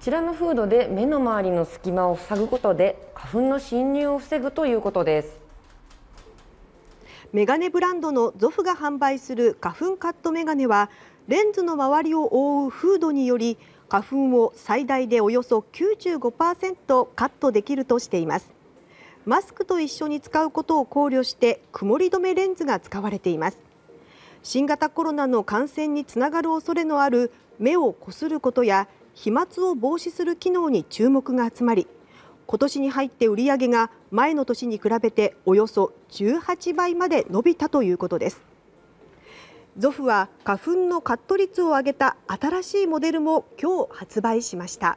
チラムフードで目の周りの隙間を塞ぐことで花粉の侵入を防ぐということですメガネブランドのゾフが販売する花粉カットメガネはレンズの周りを覆うフードにより花粉を最大でおよそ95%カットできるとしていますマスクと一緒に使うことを考慮して曇り止めレンズが使われています新型コロナの感染につながる恐れのある目をこすることや飛沫を防止する機能に注目が集まり今年に入って売り上げが前の年に比べておよそ18倍まで伸びたということです。ゾフは花粉のカット率を上げた新しいモデルも今日発売しました。